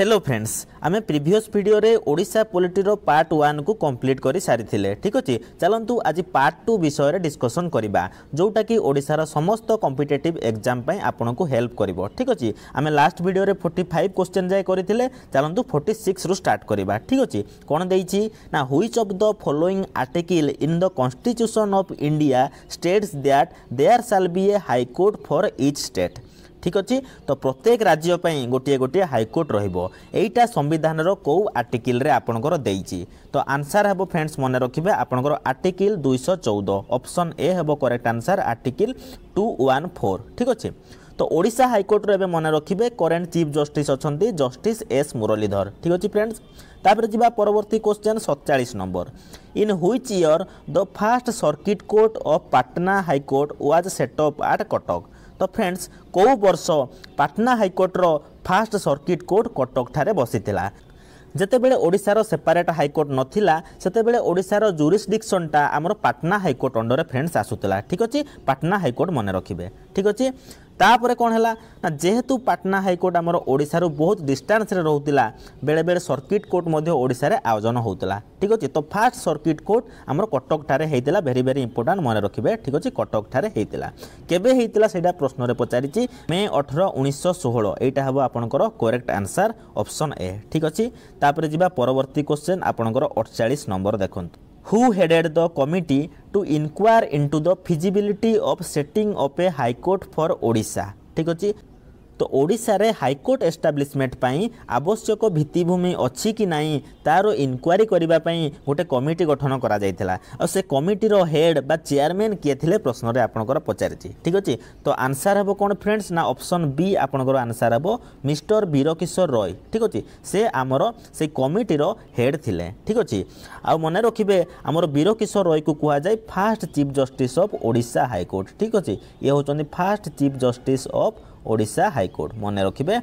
Hello friends আমি previous ভিডিওরে ওড়িশা পলিটির পার্ট ওয়ানকু কমপ্লিট করে সারিলে ঠিক আছে চলতু আজ পার্ট টু বিষয়ে ডিসকসন করা যেটাকি ওড়িশার সমস্ত কম্পিটেটিভ এক্সাম পাই আপনার হেল্প করব ঠিক আছে আমি লাস্ট ভিডিওরে ফোর্টি ফাইভ কোশ্চেন যায় করে চলতু ফোর্টি সিক্স রু স্টার্ট করা ঠিক আছে কোণ দিয়েছি না which of the following article in the constitution of India states that there shall be a high court for each state ঠিক ଅଛି ତ ପ୍ରତ୍ୟେକ ରାଜ୍ୟ ପାଇଁ ଗୋଟିଏ ଗୋଟିଏ ହାଇକୋର୍ଟ ରହିବ ଏଇଟା ସମ୍ବିଧାନର କେଉଁ ଆର୍ଟିକିଲ୍ରେ ଆପଣଙ୍କର ଦେଇଛି ତ ଆନ୍ସର୍ ହେବ ଫ୍ରେଣ୍ଡସ୍ ମନେ ରଖିବେ ଆପଣଙ୍କର ଆର୍ଟିକିଲ୍ ଦୁଇଶହ ଚଉଦ ଅପସନ୍ ଏ ହେବ correct answer article two one four ଠିକ୍ ଅଛି ତ ଓଡ଼ିଶା ହାଇକୋର୍ଟର ଏବେ ମନେ ରଖିବେ କରେଣ୍ଟ ଚିଫ୍ ଜଷ୍ଟିସ୍ ଅଛନ୍ତି ଜଷ୍ଟିସ୍ ଏସ୍ ମୁରଲୀଧର ଠିକ୍ ଅଛି ଫ୍ରେଣ୍ଡସ୍ ତାପରେ ଯିବା ପରବର୍ତ୍ତୀ କୋଶ୍ଚେନ୍ ସତଚାଳିଶ number in which year the first circuit court of Patna high court was set up at Cuttack ତ ଫ୍ରେଣ୍ଡସ୍ କେଉଁ ବର୍ଷ ପାଟନା ହାଇକୋର୍ଟର ଫାଷ୍ଟ ସର୍କିଟ କୋର୍ଟ କଟକଠାରେ ବସିଥିଲା ଯେତେବେଳେ ଓଡ଼ିଶାର ସେପାରେଟ୍ ହାଇକୋର୍ଟ ନଥିଲା ସେତେବେଳେ ଓଡ଼ିଶାର ଜୁରିସ୍ଡିକ୍ସନ୍ଟା ଆମର ପାଟନା ହାଇକୋର୍ଟ ଅଣ୍ଡରରେ ଫ୍ରେଣ୍ଡସ୍ ଆସୁଥିଲା ଠିକ୍ ଅଛି ପାଟନା ହାଇକୋର୍ଟ ମନେ ରଖିବେ ଠିକ୍ ଅଛି ତାପରେ କ'ଣ ହେଲା ନା ଯେହେତୁ ପାଟନା ହାଇକୋର୍ଟ ଆମର ଓଡ଼ିଶାରୁ ବହୁତ ଡିଷ୍ଟାନ୍ସରେ ରହୁଥିଲା ବେଳେବେଳେ ସର୍କିଟ୍ କୋର୍ଟ ମଧ୍ୟ ଓଡ଼ିଶାରେ ଆୟୋଜନ ହେଉଥିଲା ଠିକ୍ ଅଛି ତ ଫାଷ୍ଟ ସର୍କିଟ୍ କୋର୍ଟ ଆମର କଟକଠାରେ ହେଇଥିଲା ଭେରି ଭେରି ଇମ୍ପୋର୍ଟାଣ୍ଟ ମନେ ରଖିବେ ଠିକ୍ ଅଛି କଟକଠାରେ ହେଇଥିଲା କେବେ ହେଇଥିଲା ସେଇଟା ପ୍ରଶ୍ନରେ ପଚାରିଛି ମେ ଅଠର ଉଣେଇଶହ ଷୋହଳ ଏଇଟା ହେବ ଆପଣଙ୍କର କରେକ୍ଟ ଆନ୍ସର୍ ଅପସନ୍ ଏ ଠିକ୍ ଅଛି ତାପରେ ଯିବା ପରବର୍ତ୍ତୀ କୋଶ୍ଚେନ୍ ଆପଣଙ୍କର ଅଠଚାଳିଶ ନମ୍ବର ଦେଖନ୍ତୁ who headed the committee to inquire into the feasibility of setting up a high court for Odisha ঠিক ଅଛି তো ଓଡ଼ିଶାରେ ହାଇକୋର୍ଟ ଏଷ୍ଟାବ୍ଲିଶମେଣ୍ଟ ପାଇଁ ଆବଶ୍ୟକ ଭିତ୍ତିଭୂମି ଅଛି କି ନାହିଁ ତା'ର ଇନକ୍ୱାରି କରିବା ପାଇଁ ଗୋଟେ କମିଟି ଗଠନ କରାଯାଇଥିଲା ଆଉ ସେ କମିଟିର ହେଡ୍ ବା ଚେୟାରମ୍ୟାନ୍ କିଏ ଥିଲେ ପ୍ରଶ୍ନରେ ଆପଣଙ୍କର ପଚାରିଛି ଠିକ୍ ଅଛି ତ ଆନ୍ସର୍ ହେବ କ'ଣ ଫ୍ରେଣ୍ଡସ୍ ନା ଅପସନ୍ ବି ଆପଣଙ୍କର ଆନ୍ସର୍ ହେବ ମିଷ୍ଟର ବୀରକିଶୋର ରୟ ଠିକ୍ ଅଛି ସେ ଆମର ସେଇ କମିଟିର ହେଡ୍ ଥିଲେ ଠିକ୍ ଅଛି ଆଉ ମନେ ରଖିବେ ଆମର ବୀରକିଶୋର ରୟକୁ କୁହାଯାଏ first chief justice of Odisha high court ଠିକ୍ ଅଛି ଇଏ ହେଉଛନ୍ତି first chief justice of Odisha high court ମନେ ରଖିବେ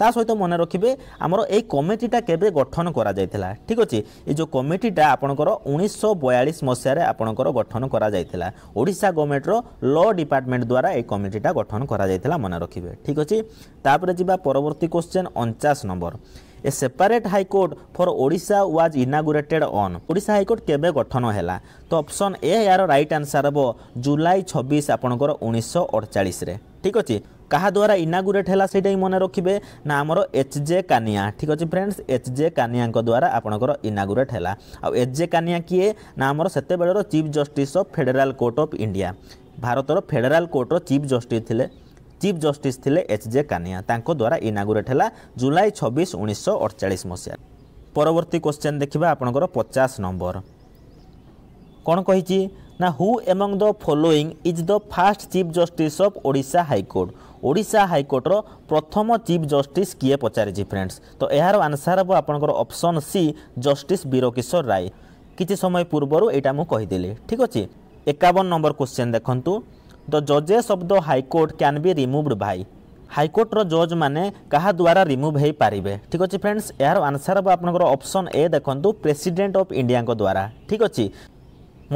ତା ସହିତ ମନେ ରଖିବେ ଆମର ଏଇ କମିଟିଟା କେବେ ଗଠନ କରାଯାଇଥିଲା ଠିକ୍ ଅଛି ଏ ଯେଉଁ କମିଟିଟା ଆପଣଙ୍କର ଉଣେଇଶହ ବୟାଳିଶ ମସିହାରେ ଆପଣଙ୍କର ଗଠନ କରାଯାଇଥିଲା ଓଡ଼ିଶା ଗଭର୍ଣ୍ଣମେଣ୍ଟର ଲ ଡିପାର୍ଟମେଣ୍ଟ ଦ୍ୱାରା ଏହି କମିଟିଟା ଗଠନ କରାଯାଇଥିଲା ମନେ ରଖିବେ ଠିକ୍ ଅଛି ତାପରେ ଯିବା ପରବର୍ତ୍ତୀ କୋଶ୍ଚେନ୍ ଅଣଚାଶ number a separate high court for Odisha was inaugurated on Odisha high court केबे गठन होला तो ऑप्शन ए यार राइट आंसर हम जुलाई छब्बीस आपणकर उन्नीस अड़चाश ठीक अच्छे কাহা দ্বারা ইনাগুরেট হল সেইটাই মনে রাখবে না আমার এচ জে কানিয়া ঠিক আছে ফ্রেন্ডস এচ জে কানিয়া দ্বারা আপনার ইনাগুরেট হল আচ জে কানিয়া কি না আমার সেতবেলার chief justice of federal court of India ভারতর ফেডেরাল কোর্টর চিফ জষ্টিস লে ଚିଫ୍ ଜଷ୍ଟିସ୍ ଥିଲେ ଏଚ୍ ଜେ କାନିଆ ତାଙ୍କ ଦ୍ୱାରା ଇନାଗୁରେଟ୍ ହେଲା ଜୁଲାଇ ଛବିଶ ଉଣେଇଶହ ଅଡ଼ଚାଳିଶ ମସିହା ପରବର୍ତ୍ତୀ କ୍ୱେଶ୍ଚନ୍ ଦେଖିବା ଆପଣଙ୍କର ପଚାଶ ନମ୍ବର କ'ଣ କହିଛି ନା who among the following is the first chief justice of Odisha high court Odisha ହାଇକୋର୍ଟର ପ୍ରଥମ ଚିଫ୍ ଜଷ୍ଟିସ୍ କିଏ ପଚାରିଛି ଫ୍ରେଣ୍ଡସ୍ ତ ଏହାର ଆନ୍ସର୍ ହେବ ଆପଣଙ୍କର option C justice Birakishore Ray କିଛି ସମୟ ପୂର୍ବରୁ ଏଇଟା ମୁଁ କହିଦେଲି ଠିକ୍ ଅଛି ଏକାବନ ନମ୍ବର କ୍ୱେଶ୍ଚନ୍ ଦେଖନ୍ତୁ द जजेस of the high court can be removed by ହାଇକୋର୍ଟର ଜଜ୍ ମାନେ କାହା ଦ୍ୱାରା ରିମୁଭ୍ ହୋଇପାରିବେ ଠିକ୍ ଅଛି ଫ୍ରେଣ୍ଡସ୍ ଏହାର ଆନ୍ସର୍ ହେବ ଆପଣଙ୍କର ଅପସନ୍ ଏ ଦେଖନ୍ତୁ ପ୍ରେସିଡେଣ୍ଟ ଅଫ୍ ଇଣ୍ଡିଆଙ୍କ ଦ୍ୱାରା ଠିକ୍ ଅଛି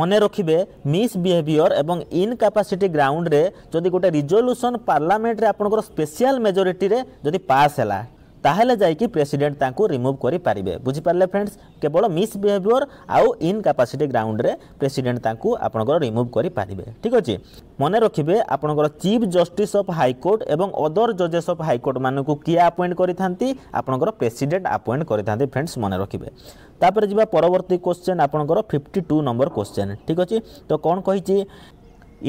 ମନେ ରଖିବେ ମିସ୍ବିହେଭିଅର୍ ଏବଂ ଇନ୍କାପାସିଟି ଗ୍ରାଉଣ୍ଡରେ ଯଦି ଗୋଟେ ରିଜଲ୍ୟୁସନ୍ ପାର୍ଲାମେଣ୍ଟରେ ଆପଣଙ୍କର ସ୍ପେଶିଆଲ୍ ମେଜୋରିଟିରେ ଯଦି ପାସ୍ ହେଲା ତାହେଲେ ଯାଇକି ପ୍ରେସିଡେଣ୍ଟ ତାଙ୍କୁ ରିମୁଭ୍ କରିପାରିବେ ବୁଝିପାରିଲେ ଫ୍ରେଣ୍ଡସ୍ କେବଳ ମିସ୍ବିହେଭିଅର୍ ଆଉ ଇନ୍କାପାସିଟି ଗ୍ରାଉଣ୍ଡରେ ପ୍ରେସିଡେଣ୍ଟ ତାଙ୍କୁ ଆପଣଙ୍କର ରିମୁଭ୍ କରିପାରିବେ ଠିକ୍ ଅଛି ମନେ ରଖିବେ ଆପଣଙ୍କର ଚିଫ୍ ଜଷ୍ଟିସ୍ ଅଫ୍ ହାଇକୋର୍ଟ ଏବଂ ଅଦର ଜଜେସ୍ ଅଫ୍ ହାଇକୋର୍ଟମାନଙ୍କୁ କିଏ ଆପଏଣ୍ଟ କରିଥାନ୍ତି ଆପଣଙ୍କର ପ୍ରେସିଡେଣ୍ଟ ଆପଏଣ୍ଟ କରିଥାନ୍ତି ଫ୍ରେଣ୍ଡସ୍ ମନେ ରଖିବେ ତାପରେ ଯିବା ପରବର୍ତ୍ତୀ କୋଶ୍ଚେନ୍ ଆପଣଙ୍କର ଫିଫ୍ଟି ଟୁ ନମ୍ବର କୋଶ୍ଚେନ୍ ଠିକ୍ ଅଛି ତ କ'ଣ କହିଛି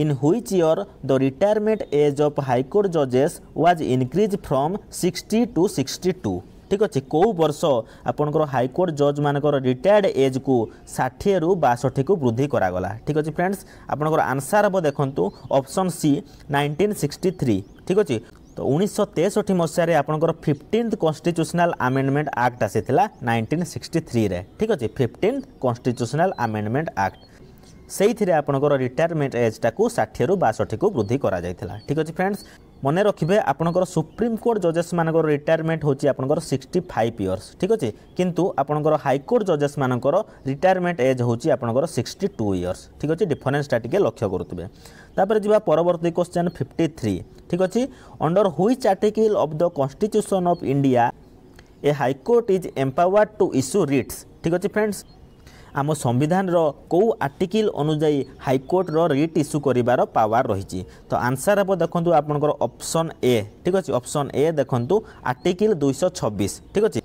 in which year the retirement age of High Court judges was increased from 60 to 62. ঠিক আছে কেউ বর্ষ আপনার হাইকোর্ট জজ মানকর রিটায়ার্ড এজ কু ষাঠিয়ে রু বাষঠি কু বৃদ্ধি করাগলা ঠিক আছে ফ্রেন্ডস আপনার আনসার হব দেখুন option C nineteen sixty three ঠিক আছে তো উনিশশো তেষঠি মশায় আপনার ফিফটিন্থ কনস্টিট্যুশনাল আমেন্ডমেন্ট আক্ট আসি নাইনটিন সিক্সটি থ্রিরে ঠিক আছে ফিফটিন্থ কনস্টিট্যুশনাল আমেন্ডমেন্ট আক্ট সেইথিরে আপনার রিটায়ারমেন্ট এজটা ষাঠিয়ে বাষঠিকে বৃদ্ধি করা যাই ঠিক আছে ফ্রেন্ডস মনে রাখবে আপনার সুপ্রিমকোর্ট জজেস মানকর রিটায়ারমেন্ট হচ্ছে আপনার সিক্সটি ফাইভ ইয়র্স ঠিক আছে কিন্তু আপনার হাইকোর্ট জজেস মানকর রিটায়ারমেন্ট এজ হচ্ছে আপনার সিক্সটি টু ইয়র্স ঠিক আছে ডিফরেন্সটা টিকি লক্ষ্য করুবে তাপরে যা পরবর্তী কোশ্চেন ফিফটি থ্রি ঠিক আছে under which article of the constitution of India a high court is empowered to issue writs ঠিক আছে ফ্রেন্ডস ଆମ ସମ୍ବିଧାନର କେଉଁ ଆର୍ଟିକିଲ୍ ଅନୁଯାୟୀ ହାଇକୋର୍ଟର ରିଟ୍ ଇସ୍ୟୁ କରିବାର ପାୱାର ରହିଛି ତ ଆନ୍ସର୍ ହେବ ଦେଖନ୍ତୁ ଆପଣଙ୍କର ଅପସନ୍ ଏ ଠିକ୍ ଅଛି ଅପସନ୍ ଏ ଦେଖନ୍ତୁ ଆର୍ଟିକିଲ୍ ଦୁଇଶହ ଛବିଶ ଠିକ୍ ଅଛି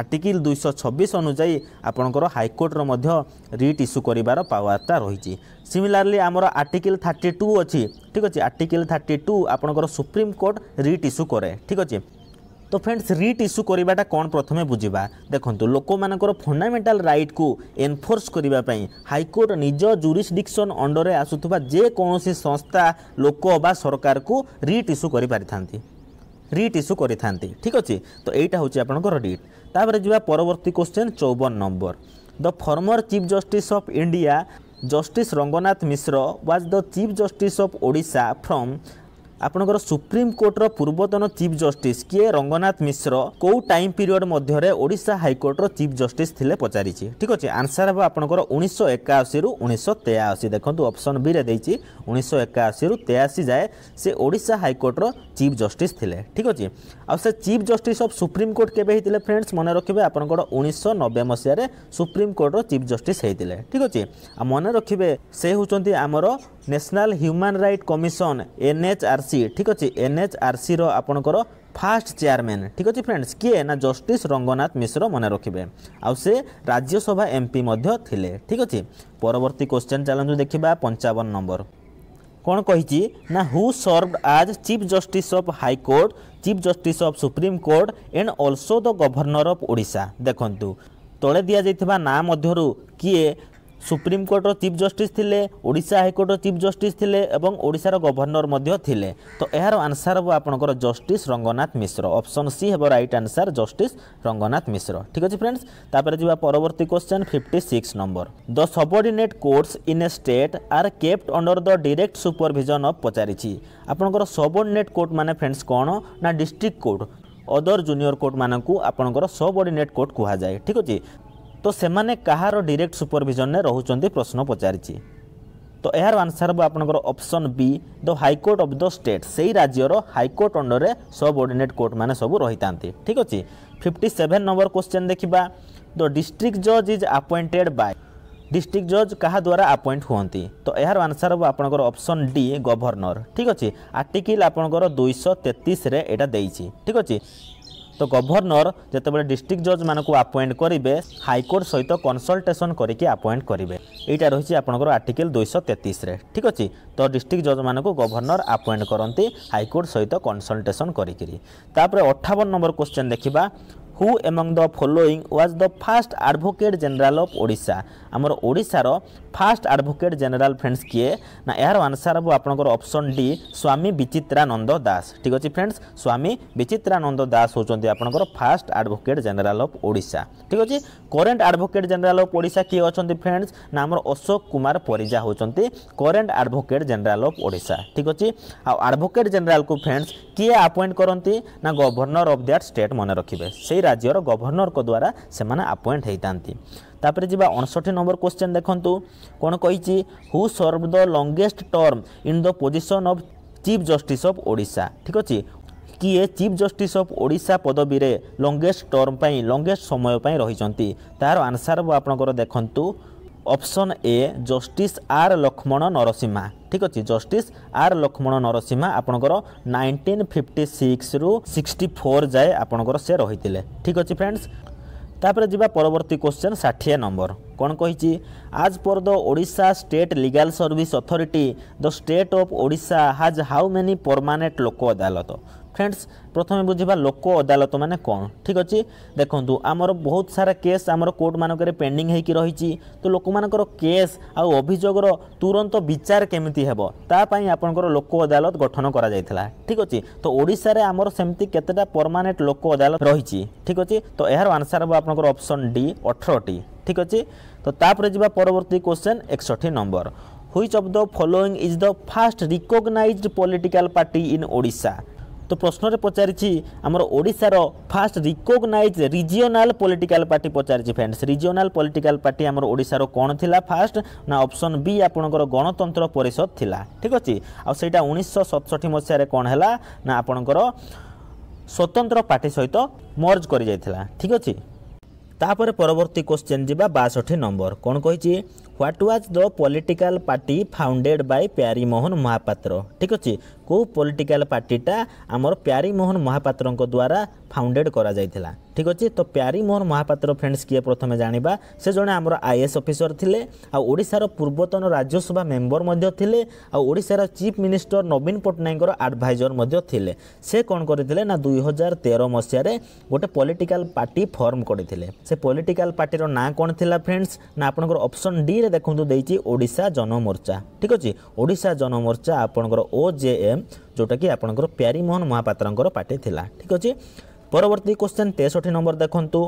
আর্টিকল দুইশো ছবিশ অনুযায়ী আপনার হাইকোর্টর মধ্য রিট ইস্যু করবার পাওয়ারটা রয়েছে সিমিলারলি আমার আর্টিকল থার্টি টু অছি ঠিক আছে আর্টিকল থার্টি টু আপনার সুপ্রিমকোর্ট রিট ইস্যু করে ঠিক আছে তো ଫ୍ରେଣ୍ଡସ୍ ରିଟ୍ ଇସ୍ୟୁ କରିବାଟା କ'ଣ ପ୍ରଥମେ ବୁଝିବା ଦେଖନ୍ତୁ ଲୋକମାନଙ୍କର ଫଣ୍ଡାମେଣ୍ଟାଲ ରାଇଟ୍କୁ ଏନଫୋର୍ସ କରିବା ପାଇଁ ହାଇକୋର୍ଟ ନିଜ ଜୁରିସଡିକ୍ସନ୍ ଅଣ୍ଡରରେ ଆସୁଥିବା ଯେକୌଣସି ସଂସ୍ଥା ଲୋକ ବା ସରକାରକୁ ରିଟ୍ ଇସ୍ୟୁ କରିପାରିଥାନ୍ତି ରିଟ୍ ଇସ୍ୟୁ କରିଥାନ୍ତି ଠିକ୍ ଅଛି ତ ଏଇଟା ହେଉଛି ଆପଣଙ୍କର ରିଟ୍ ତାପରେ ଯିବା ପରବର୍ତ୍ତୀ କ୍ୱେଶ୍ଚେନ୍ ଚଉବନ number the former chief justice of India justice Ranganath Mishra was the chief justice of Odisha from ଆପଣଙ୍କର ସୁପ୍ରିମକୋର୍ଟର ପୂର୍ବତନ ଚିଫ୍ ଜଷ୍ଟିସ୍ କିଏ ରଙ୍ଗନାଥ ମିଶ୍ର କେଉଁ ଟାଇମ୍ ପିରିୟଡ୍ ମଧ୍ୟରେ ଓଡ଼ିଶା ହାଇକୋର୍ଟର ଚିଫ୍ ଜଷ୍ଟିସ୍ ଥିଲେ ପଚାରିଛି ଠିକ୍ ଅଛି ଆନ୍ସର୍ ହେବ ଆପଣଙ୍କର ଉଣେଇଶହ ଏକାଅଶୀରୁ ଉଣେଇଶହ ତେୟାଅଶୀ ଦେଖନ୍ତୁ ଅପସନ୍ ବିରେ ଦେଇଛି ଉଣେଇଶହ ଏକାଅଶୀରୁ ତେୟାଅଶୀ ଯାଏ ସେ ଓଡ଼ିଶା ହାଇକୋର୍ଟର ଚିଫ୍ ଜଷ୍ଟିସ୍ ଥିଲେ ଠିକ୍ ଅଛି ଆଉ ସେ ଚିଫ୍ ଜଷ୍ଟିସ୍ ଅଫ୍ ସୁପ୍ରିମକୋର୍ଟ କେବେ ହେଇଥିଲେ ଫ୍ରେଣ୍ଡସ୍ ମନେ ରଖିବେ ଆପଣଙ୍କର ଉଣେଇଶହ ନବେ ମସିହାରେ ସୁପ୍ରିମକୋର୍ଟର ଚିଫ୍ ଜଷ୍ଟିସ୍ ହେଇଥିଲେ ଠିକ୍ ଅଛି ଆଉ ମନେ ରଖିବେ ସେ ହେଉଛନ୍ତି ଆମର national human right commission NHRC ଠିକ୍ ଅଛି ଏନ୍ଏଚ୍ଆର୍ସିର ଆପଣଙ୍କର ফার্স্ট চেয়ারম্যান ঠিক আছে ফ্রেন্ডস কি না জস্টিস রঙ্গনাথ মিশ্র মনে রাখবে সে রাজ্যসভা এমপি লে ঠিক আছে পরবর্তী কোশ্চেন চালু দেখা পঞ্চাবন নম্বর কোণ কী না who served as chief justice of high court chief justice of supreme court and also the governor of Odisha দেখুন তলে দিয়া যাইথিবা না মধ্যরু কিয়ে সুপ্রিমকোর্টর চিফ জষ্টিস লে ওড়শা হাইকোর্টর চিফ জষ্টিস লে এবং ওড়শার গভর্নর মধ্য লে তো এর আনসার হব আপনার justice Ranganath Mishra option C হব right answer justice Ranganath Mishra ঠিক আছে ফ্রেন্ডস তাপরে যা পরবর্তী question fifty six number the subordinate courts in a state are kept under the direct supervision of পচারিছি আপনার সবর্ডিনেট কোর্ট মানে ফ্রেন্ডস কোণ না district court other junior court মানুষ আপনার সবর্ডিনেট কোর্ট কুহযায় ঠিক আছে তো সেমানে কাহার ডিরেক্ট সুপরভিজনে রহুচার প্রশ্ন পচারিছি তো এর আনসার হব আপনার option B the high court of the state সেই রাজ্যর হাইকোর্ট অন্ডরে সবঅর্ডিনেট কোর্ট মানে সব রই থাকে ঠিক আছে ফিফটি সেভেন নম্বর কোশ্চেন দেখা দ ডিস্ট্রিক্ট জজ ইজ আপয়েন্টেড বাই ডিস্ট্রিক্ট জজ কাহা দ্বারা আপয়েন্ট হুঁতি তো এর আনসার হব আপনার অপশন ডি গভর্নর ঠিক আছে আর্টিকল আপনার দুইশ তেতিশে এটা দিয়েছি ঠিক আছে তো গভর্নর যেতবে ডিস্ট্রিক্ট জজ মানুষ আপয়েন্ট করবে হাইকোর্ট সহিত কনসলটেসন করি আপয়েন্ট করবে এইটা রয়েছে আপনার আর্টিকেল দুইশ তেত্রিশে ঠিক আছে তো ডিস্ট্রিক্ট জজ মানুষ গভর্নর আপয়েন্ট করতে হাইকোর্ট সহিত কনসলটেসন করি তাপরে অঠাবন নম্বর কোশ্চেন দেখা who among the following was the first advocate general of Odisha আমার ওড়িশার ফাষ্ট আডভোকেট জেনেরাল ফ্রেন্ডস কিয়ে না এর আনসার হব আপনার অপশন ডি স্বামী বিচিত্রানন্দ দাস ঠিক আছে ফ্রেন্ডস স্বামী বিচিত্রানন্দ দাস হচ্ছেন আপনার first advocate general of Odisha ঠিক আছে current advocate general of Odisha কি অনেক ফ্রেন্ডস না আমার অশোক কুমার ପରିଜା ହେଉଛନ୍ତି current advocate general of Odisha ଠିକ୍ ଅଛି ଆଉ ଆଡ଼ଭୋକେଟ୍ ଜେନେରାଲ୍କୁ ଫ୍ରେଣ୍ଡସ୍ କିଏ ଆପଏଣ୍ଟ କରନ୍ତି ନା ଗଭର୍ଣ୍ଣର ଅଫ୍ ଦ୍ୟାଟ୍ ଷ୍ଟେଟ୍ ମନେ ରଖିବେ ସେଇ ରାଜ୍ୟର ଗଭର୍ଣ୍ଣରଙ୍କ ଦ୍ୱାରା ସେମାନେ ଆପଏଣ୍ଟ ହୋଇଥାନ୍ତି ତାପରେ ଯିବା ଅଣଷଠି ନମ୍ବର କ୍ୱେଶ୍ଚନ୍ ଦେଖନ୍ତୁ କ'ଣ କହିଛି who served the longest term in the position of chief justice of Odisha ଠିକ୍ ଅଛି କିଏ ଚିଫ୍ ଜଷ୍ଟିସ୍ ଅଫ୍ ଓଡ଼ିଶା ପଦବୀରେ ଲଙ୍ଗେଷ୍ଟ ଟର୍ମ ପାଇଁ ଲଙ୍ଗେଷ୍ଟ ସମୟ ପାଇଁ ରହିଛନ୍ତି ତାହାର ଆନ୍ସର୍ ଆପଣଙ୍କର ଦେଖନ୍ତୁ option A justice R Lakshman Narasimha ঠিক আছে জষ্টিস আর লক্ষ্মণ নরসিংহা আপনার নাইনটিন ফিফটি সিক্স রু সিক্সটি ফোর যায় আপনার সে রয়েছে ঠিক আছে ফ্রেন্ডস তাপরে যা পরবর্তী কোশ্চেন ষাঠিয়ে নম্বর কোণ কী as per the Odisha state legal service authority the state of Odisha has how many permanent লোক আদালত ফ্রেন্ডস প্রথমে বুঝবা লোক আদালত মানে কম ঠিক আছে দেখুন আমার বহুত সারা কেস আমার কোর্ট মানকরে পেন্ডিং হয়েকি রয়েছে তো লোক মানকর কেস আভিযোগর তুরন্ত বিচার কেমিতি হব তাপাই আপনার লোক আদালত গঠন করা যাই ঠিক আছে তো ওড়শার আমার সেমতি কতটা পরমানেন্ট লোক আদালত রয়েছে ঠিক আছে তো এর আনসার হব আপনার অপশন ডি অঠরটি ঠিক আছে তো তাপরে যা পরবর্তী কোশ্চেন একষঠি number which of the following is the first recognized political party in Odisha ତ ପ୍ରଶ୍ନରେ ପଚାରିଛି ଆମର ଓଡ଼ିଶାର first recognize regional political party ପଚାରିଛି ଫ୍ରେଣ୍ଡସ୍ ରିଜିଓନାଲ୍ ପଲିଟିକାଲ୍ ପାର୍ଟି ଆମର ଓଡ଼ିଶାର କ'ଣ ଥିଲା ଫାଷ୍ଟ ନା ଅପସନ୍ ବି ଆପଣଙ୍କର ଗଣତନ୍ତ୍ର ପରିଷଦ ଥିଲା ଠିକ୍ ଅଛି ଆଉ ସେଇଟା ଉଣେଇଶହ ସତଷଠି ମସିହାରେ କ'ଣ ହେଲା ନା ଆପଣଙ୍କର ସ୍ୱତନ୍ତ୍ର ପାର୍ଟି ସହିତ ମର୍ଜ କରିଯାଇଥିଲା ଠିକ୍ ଅଛି ତାପରେ ପରବର୍ତ୍ତୀ କୋଶ୍ଚେନ୍ ଯିବା ବାଷଠି ନମ୍ବର କ'ଣ କହିଛି what was the political party founded by Pyarimohan Mohapatra ঠিক আছে কেউ পলিটিকাল পার্টিটা আমার প্যারিমোহন মহাপাত্রঙ্ দ্বারা ফাউন্ডেড করা যাইছিলা ঠিক ଅଛି ତ ପ୍ୟାରୀମୋହନ ମହାପାତ୍ର ଫ୍ରେଣ୍ଡସ୍ କିଏ ପ୍ରଥମେ ଜାଣିବା ସେ ଜଣେ ଆମର ଆଇ ଏସ୍ ଅଫିସର ଥିଲେ ଆଉ ଓଡ଼ିଶାର ପୂର୍ବତନ ରାଜ୍ୟସଭା ମେମ୍ବର ମଧ୍ୟ ଥିଲେ ଆଉ ଓଡ଼ିଶାର ଚିଫ୍ ମିନିଷ୍ଟର ନବୀନ ପଟ୍ଟନାୟକଙ୍କର ଆଡ଼ଭାଇଜର ମଧ୍ୟ ଥିଲେ ସେ କ'ଣ କରିଥିଲେ ନା ଦୁଇ ହଜାର ତେର ମସିହାରେ ଗୋଟେ ପଲିଟିକାଲ ପାର୍ଟି ଫର୍ମ କରିଥିଲେ ସେ ପଲିଟିକାଲ ପାର୍ଟିର ନାଁ କ'ଣ ଥିଲା ଫ୍ରେଣ୍ଡସ୍ ନା ଆପଣଙ୍କର ଅପସନ୍ ଡିରେ ଦେଖନ୍ତୁ ଦେଇଛି ଓଡ଼ିଶା ଜନମୋର୍ଚ୍ଚା ଠିକ୍ ଅଛି ଓଡ଼ିଶା ଜନମୋର୍ଚ୍ଚା ଆପଣଙ୍କର ଓ ଜେ ଏମ୍ ଯେଉଁଟାକି ଆପଣଙ୍କର ପ୍ୟାରୀମୋହନ ମହାପାତ୍ରଙ୍କର ପାର୍ଟି ଥିଲା ଠିକ୍ ଅଛି ପରବର୍ତ୍ତୀ କ୍ୱେଶ୍ଚନ୍ ତେଷଠି ନମ୍ବର ଦେଖନ୍ତୁ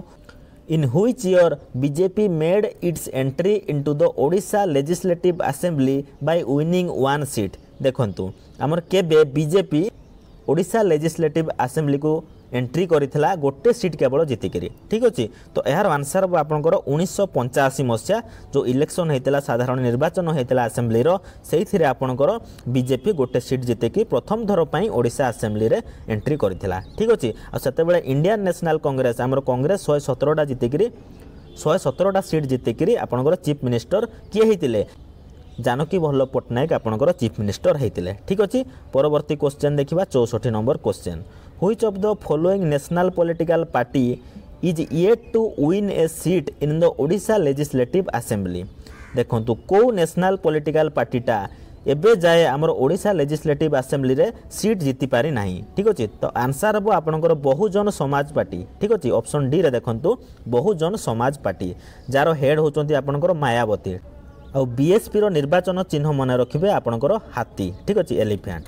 in which year bjp made its entry into the odisha legislative assembly by winning one seat ଦେଖନ୍ତୁ ଆମର କେବେ ବିଜେପି ଓଡ଼ିଶା ଲେଜିସ୍ଲେଟିଭ୍ ଆସେମ୍ବ୍ଲିକୁ এন্ট্রি করে গোটে সিট কেবল জিতিকি ঠিক অছি তো এর আনসর আপনার উনিশশো পঞ্চাশি মশা যে ইলেকশন হয়েছিল সাধারণ নির্বাচন হয়েছিল আসেম্বলির সেইথিরে আপনার বিজেপি গোটে সিট জিতিকি প্রথম থরপাই ওড়শা আসেম্বলিরে এন্ট্রি করে ঠিক অছি আতবে ইন্ডিয়ান ন্যাশনাল কংগ্রেস আমার কংগ্রেস শহে সতেরটা জিতিকি শহে সতেরটা সিট জিতিকি আপনার চিফ মিনিষ্টর কি হয়েছে জানকী ভল্ল পট্টনাক আপনার চিফ মিনিষ্টর হয়েছে ঠিক অছি পরবর্তী কোশ্চেন দেখা চৌষঠি number question which of the following national political party is yet to win a seat in the Odisha Legislative Assembly? ଦେଖନ୍ତୁ କେଉଁ ନ୍ୟାସନାଲ୍ ପଲିଟିକାଲ୍ ପାର୍ଟିଟା ଏବେ ଯାଏ ଆମର ଓଡ଼ିଶା ଲେଜିସ୍ଲେଟିଭ୍ ଆସେମ୍ବ୍ଲିରେ ସିଟ୍ ଜିତିପାରି ନାହିଁ ଠିକ୍ ଅଛି ତ ଆନ୍ସର୍ ହେବ ଆପଣଙ୍କର ବହୁଜନ ସମାଜ ପାର୍ଟି ଠିକ୍ ଅଛି ଅପସନ୍ ଡିରେ ଦେଖନ୍ତୁ ବହୁଜନ ସମାଜ ପାର୍ଟି ଯାହାର ହେଡ଼୍ ହେଉଛନ୍ତି ଆପଣଙ୍କର ମାୟାବତୀ ଆଉ ବିଏସ୍ପିର ନିର୍ବାଚନ ଚିହ୍ନ ମନେ ରଖିବେ ଆପଣଙ୍କର ହାତୀ ଠିକ୍ ଅଛି ଏଲିଫ୍ୟାଣ୍ଟ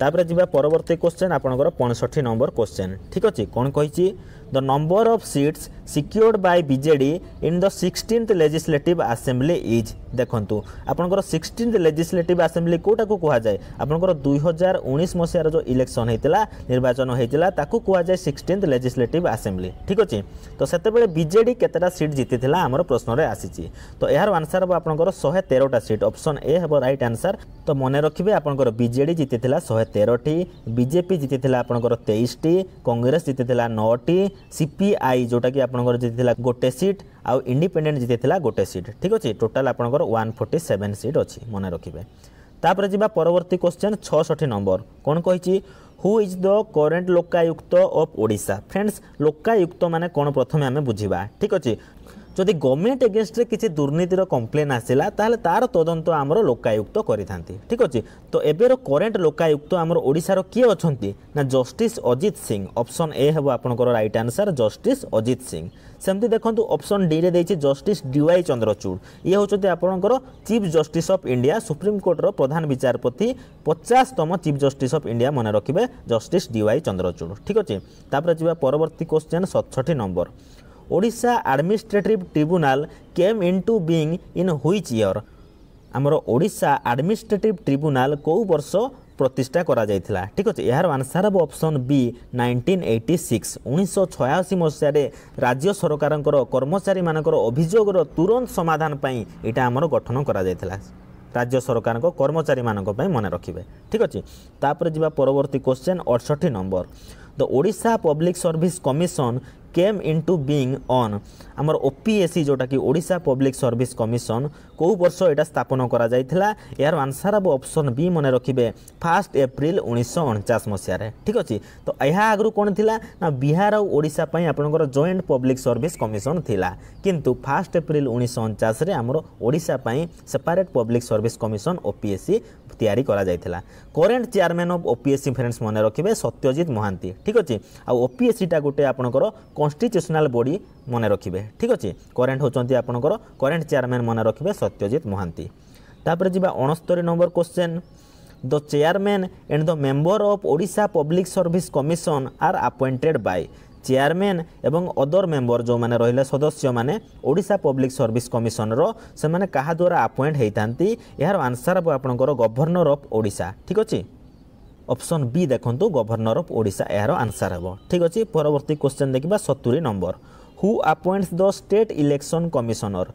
তাপরে যা পরবর্তী কোশ্চেন আপনার পঁয়ষঠি নম্বর কোশ্চেন ঠিক আছে কোণ কী the number of seats secured by BJD in the 16th legislative assembly is ଦେଖନ୍ତୁ ଆପଣଙ୍କର ସିକ୍ସଟିନ୍ଥ ଲେଜିସ୍ଲେଟିଭ୍ ଆସେମ୍ବ୍ଲି କେଉଁଟାକୁ କୁହାଯାଏ ଆପଣଙ୍କର ଦୁଇ ହଜାର ଉଣେଇଶ ମସିହାର ଯେଉଁ ଇଲେକ୍ସନ୍ ହୋଇଥିଲା ନିର୍ବାଚନ ହୋଇଥିଲା ତାକୁ କୁହାଯାଏ ସିକ୍ସଟିନ୍ଥ ଲେଜିସ୍ଲେଟିଭ୍ ଆସେମ୍ବ୍ଲି ଠିକ୍ ଅଛି ତ ସେତେବେଳେ ବିଜେଡ଼ି କେତେଟା ସିଟ୍ ଜିତିଥିଲା ଆମର ପ୍ରଶ୍ନରେ ଆସିଛି ତ ଏହାର ଆନ୍ସର୍ ହେବ ଆପଣଙ୍କର ଶହେ ତେରଟା ସିଟ୍ ଅପସନ୍ ଏ ହେବ ରାଇଟ୍ ଆନ୍ସର୍ ତ ମନେ ରଖିବେ ଆପଣଙ୍କର ବିଜେଡ଼ି ଜିତିଥିଲା ଶହେ ତେରଟି ବିଜେପି ଜିତିଥିଲା ଆପଣଙ୍କର ତେଇଶଟି କଂଗ୍ରେସ ଜିତିଥିଲା ନଅଟି ସିପିଆଇ ଯେଉଁଟାକି ଆପଣ আপনার জিতিলা গোটে সিট আউ ইন্ডিপেন্ডেন্ট জিতিলা গোটে সিট ঠিক আছে টোটাল আপনার ওয়ান ফোর্টি সেভেন সিট অছি মনে রাখবে তাপরে যা পরবর্তী কোশ্চেন ছষঠি নম্বর কোণ কী who is the current Lokayukta of Odisha friends Lokayukta মানে কোণ প্রথমে আমি বুঝবা ঠিক আছে যদি গভর্নমেন্ট এগেনস্টে কিছু দুর্নীতির কমপ্লেন আসিলা তাহলে তার তদন্ত আমার লোকায়ুক্ত করে থাকে ঠিক আছে তো এবার করেন্ট লোকায়ুক্ত আমার ওড়শার কি অনেক না justice Ajit Singh option A হব আপনার right answer justice Ajit Singh সেমতি দেখুন অপশন ডি রে দিয়েছি জস্টিস ডিওয়াই চন্দ্রচূড় ইয়ে হচ্ছেন আপনার চিফ জস্টিস অফ ইন্ডিয়া সুপ্রিমকোর্টর প্রধান বিচারপতি পচাশতম চিফ জস্টিস অফ ইন্ডিয়া মনে রাখবে জস্টিস ডিওয়াই চন্দ্রচূড় ঠিক আছে তাপরে যা পরবর্তী কোশ্চেন সতষঠি number Odisha administrative tribunal came into being in which year ଆମର ଓଡ଼ିଶା ଆଡ଼ମିନିଷ୍ଟ୍ରେଟିଭ୍ ଟ୍ରିବ୍ୟୁନାଲ୍ କେଉଁ ବର୍ଷ ପ୍ରତିଷ୍ଠା କରାଯାଇଥିଲା ଠିକ୍ ଅଛି ଏହାର ଆନ୍ସର୍ ହେବ option B nineteen eighty six ଉଣେଇଶହ ଛୟାଅଶୀ ମସିହାରେ ରାଜ୍ୟ ସରକାରଙ୍କର କର୍ମଚାରୀମାନଙ୍କର ଅଭିଯୋଗର ତୁରନ୍ତ ସମାଧାନ ପାଇଁ ଏଇଟା ଆମର ଗଠନ କରାଯାଇଥିଲା ରାଜ୍ୟ ସରକାରଙ୍କ କର୍ମଚାରୀମାନଙ୍କ ପାଇଁ ମନେ ରଖିବେ ଠିକ୍ ଅଛି ତାପରେ ଯିବା ପରବର୍ତ୍ତୀ କୋଶ୍ଚେନ୍ ଅଠଷଠି number the Odisha Public Service Commission came into being on আমার ওপিএসি যেটাকি ওড়িশা পব্লিক সর্ভিস কমিশন কেউ বর্ষ এটা স্থাপন করা যাই এর আনসার হব অপশন বি মনে রাখবে ফার্স্ট এপ্রিল উনিশশো অনচাশ মশায় ঠিক আছে তো এহা আগর কোণ লা না বিহার ও ওড়িশা পাই আপনার জয়েন্ট পব্লিক সর্ভিস কমিশন লা কিন্তু ফার্স্ট এপ্রিল উনিশশো অনচাশে আমার ওড়িশা পাই separate public service commission OPSC তৈরি করা যাই current chairman of OPSC friends মনে রাখবে সত্যজিৎ মহান্তি ঠিক আছে আপিএসিটা গোটে আপনার কনস্টিচ্যুশনাল বডি মনে রাখবে ঠিক আছে কেন্ট হচ্ছেন আপনার কেন্ট চেয়ারম্যান মনে রাখবে সত্যজিৎ মহান্তি তাপরে যা অণস্তরি number question the chairman and the member of Odisha public service commission are appointed by chairman ଏବଂ ଅଦର୍ ମେମ୍ବର ଯେଉଁମାନେ ରହିଲେ ସଦସ୍ୟମାନେ ଓଡ଼ିଶା ପବ୍ଲିକ୍ ସର୍ଭିସ୍ କମିଶନର ସେମାନେ କାହା ଦ୍ୱାରା ଆପଏଣ୍ଟ ହୋଇଥାନ୍ତି ଏହାର ଆନ୍ସର୍ ହେବ ଆପଣଙ୍କର ଗଭର୍ଣ୍ଣର ଅଫ୍ ଓଡ଼ିଶା ଠିକ୍ ଅଛି ଅପସନ୍ ବି ଦେଖନ୍ତୁ ଗଭର୍ଣ୍ଣର ଅଫ୍ ଓଡ଼ିଶା ଏହାର ଆନ୍ସର୍ ହେବ ଠିକ୍ ଅଛି ପରବର୍ତ୍ତୀ କୋଶ୍ଚିନ୍ ଦେଖିବା ସତୁରୀ number who appoints the state election commissioner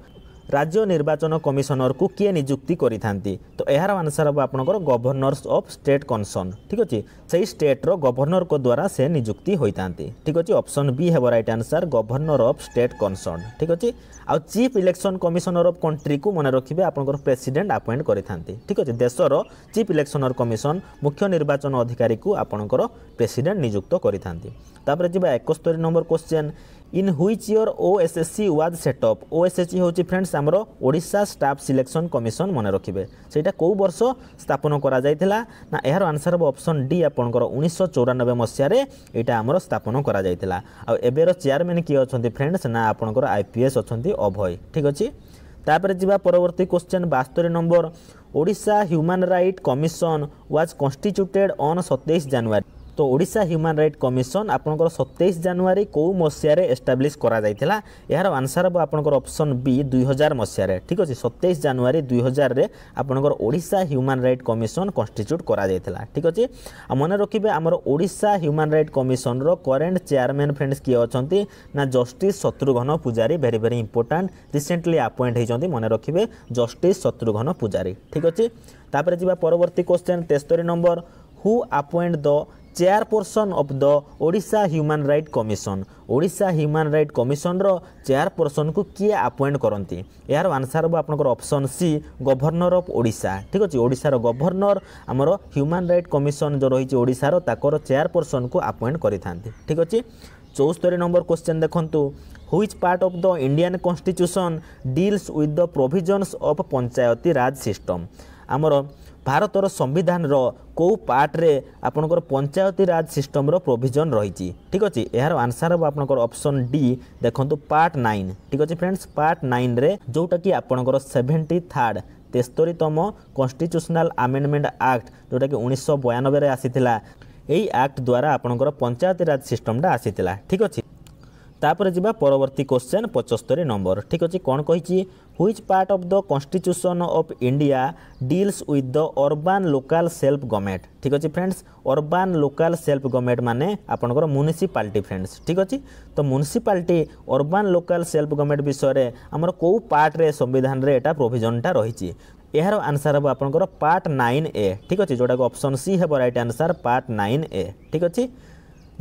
ରାଜ୍ୟ ନିର୍ବାଚନ କମିଶନରକୁ କିଏ ନିଯୁକ୍ତି କରିଥାନ୍ତି ତ ଏହାର ଆନ୍ସର୍ ହେବ ଆପଣଙ୍କର ଗଭର୍ଣ୍ଣର୍ସ ଅଫ୍ ଷ୍ଟେଟ୍ କନସର୍ନ ଠିକ୍ ଅଛି ସେହି ଷ୍ଟେଟ୍ର ଗଭର୍ଣ୍ଣରଙ୍କ ଦ୍ୱାରା ସେ ନିଯୁକ୍ତି ହୋଇଥାନ୍ତି ଠିକ୍ ଅଛି ଅପସନ୍ ବି ହେବ right answer governor of state concern ଠିକ୍ ଅଛି ଆଉ ଚିଫ୍ ଇଲେକ୍ସନ୍ କମିଶନର ଅଫ୍ କଣ୍ଟ୍ରିକୁ ମନେ ରଖିବେ ଆପଣଙ୍କର ପ୍ରେସିଡେଣ୍ଟ ଆପଏଣ୍ଟ କରିଥାନ୍ତି ଠିକ୍ ଅଛି ଦେଶର ଚିଫ୍ ଇଲେକ୍ସନର କମିଶନ ମୁଖ୍ୟ ନିର୍ବାଚନ ଅଧିକାରୀକୁ ଆପଣଙ୍କର ପ୍ରେସିଡେଣ୍ଟ ନିଯୁକ୍ତ କରିଥାନ୍ତି ତାପରେ ଯିବା ଏକସ୍ତରୀ ନମ୍ବର question in which year O SSC was set up O SSC হচ্ছে ফ্রেন্ডস আমার ওড়শা স্টাফ সিলেকশন কমিশন মনে রাখবে সেইটা কেউ বর্ষ স্থাপন করা যাই না এর আনসার হব অপশন ডি আপনার উনিশশো চৌরানবে মশায় এটা আমার স্থাপন করা যাই আবের চেয়ারম্যান কি অনেক ফ্রেন্ডস না আপনার আইপিএস অনেক অভয় ঠিক আছে তাপরে যা পরবর্তী কোশ্চেন বাস্তরি number Odisha human right commission was constituted on সতেইশ জানুয়ারি ତ ଓଡ଼ିଶା ହ୍ୟୁମାନ୍ ରାଇଟ୍ କମିଶନ ଆପଣଙ୍କର ସତେଇଶ ଜାନୁଆରୀ କେଉଁ ମସିହାରେ ଏଷ୍ଟାବ୍ଲିଶ୍ କରାଯାଇଥିଲା ଏହାର ଆନ୍ସର୍ ହେବ ଆପଣଙ୍କର ଅପସନ୍ ବି ଦୁଇହଜାର ମସିହାରେ ଠିକ୍ ଅଛି ସତେଇଶ ଜାନୁଆରୀ ଦୁଇହଜାରରେ ଆପଣଙ୍କର Odisha human right commission constitute କରାଯାଇଥିଲା ଠିକ୍ ଅଛି ଆଉ ମନେ ରଖିବେ ଆମର ଓଡ଼ିଶା ହ୍ୟୁମାନ୍ ରାଇଟ୍ କମିଶନର କରେଣ୍ଟ ଚେୟାରମ୍ୟାନ୍ ଫ୍ରେଣ୍ଡସ୍ କିଏ ଅଛନ୍ତି ନା justice Shatrughna Pujari very very important recently appoint ହୋଇଛନ୍ତି ମନେ ରଖିବେ ଜଷ୍ଟିସ୍ ଶତ୍ରୁଘ୍ନ ପୂଜାରୀ ଠିକ୍ ଅଛି ତାପରେ ଯିବା ପରବର୍ତ୍ତୀ କୋଶ୍ଚେନ୍ ତେସ୍ତରୀ number who appoint the chairperson of the Odisha human right commission Odisha human right କମିଶନର ଚେୟାରପର୍ସନକୁ କିଏ ଆପଏଣ୍ଟ କରନ୍ତି ଏହାର ଆନ୍ସର୍ ହେବ ଆପଣଙ୍କର option C governor of Odisha ଠିକ୍ ଅଛି ଓଡ଼ିଶାର ଗଭର୍ଣ୍ଣର ଆମର ହ୍ୟୁମାନ୍ ରାଇଟ୍ କମିଶନ ଯେଉଁ ରହିଛି ଓଡ଼ିଶାର ତାଙ୍କର ଚେୟାରପର୍ସନକୁ ଆପଏଣ୍ଟ କରିଥାନ୍ତି ଠିକ୍ ଅଛି চৌস্তরি নম্বর কোশ্চেন দেখন্তু which part of the Indian constitution deals with the provisions of panchayati raj system আমার ଭାରତର ସମ୍ବିଧାନର କେଉଁ ପାର୍ଟରେ ଆପଣଙ୍କର ପଞ୍ଚାୟତିରାଜ ସିଷ୍ଟମର ପ୍ରୋଭିଜନ୍ ରହିଛି ଠିକ୍ ଅଛି ଏହାର ଆନ୍ସର୍ ହେବ ଆପଣଙ୍କର ଅପସନ୍ ଡି ଦେଖନ୍ତୁ ପାର୍ଟ ନାଇନ୍ ଠିକ୍ ଅଛି ଫ୍ରେଣ୍ଡସ୍ ପାର୍ଟ ନାଇନ୍ରେ ଯେଉଁଟାକି ଆପଣଙ୍କର ସେଭେଣ୍ଟି ଥାର୍ଡ଼ ତେସ୍ତରୀତମ କନଷ୍ଟିଚ୍ୟୁସନାଲ୍ ଆମେଣ୍ଡମେଣ୍ଟ ଆକ୍ଟ ଯେଉଁଟାକି ଉଣେଇଶହ ବୟାନବେରେ ଆସିଥିଲା ଏହି ଆକ୍ଟ ଦ୍ୱାରା ଆପଣଙ୍କର ପଞ୍ଚାୟତିରାଜ ସିଷ୍ଟମଟା ଆସିଥିଲା ଠିକ୍ ଅଛି ତାପରେ ଯିବା ପରବର୍ତ୍ତୀ କୋଶ୍ଚେନ୍ ପଞ୍ଚସ୍ତରୀ ନମ୍ବର ଠିକ୍ ଅଛି କ'ଣ କହିଛି which part of the constitution of india deals with the urban local self government ঠিক আছে friends urban local self government মানে আপনার municipality friends ঠিক আছে তো municipality urban local self government বিষয়ে আমার কেউ পার্টরে সংবিধানরে এটা প্রোভিজনটা রয়েছে এর আনসার হব আপনার পার্ট নাইন এ ঠিক আছে যেটা অপশন সি হব রাইট আনসার পার্ট নাইন এ ঠিক আছে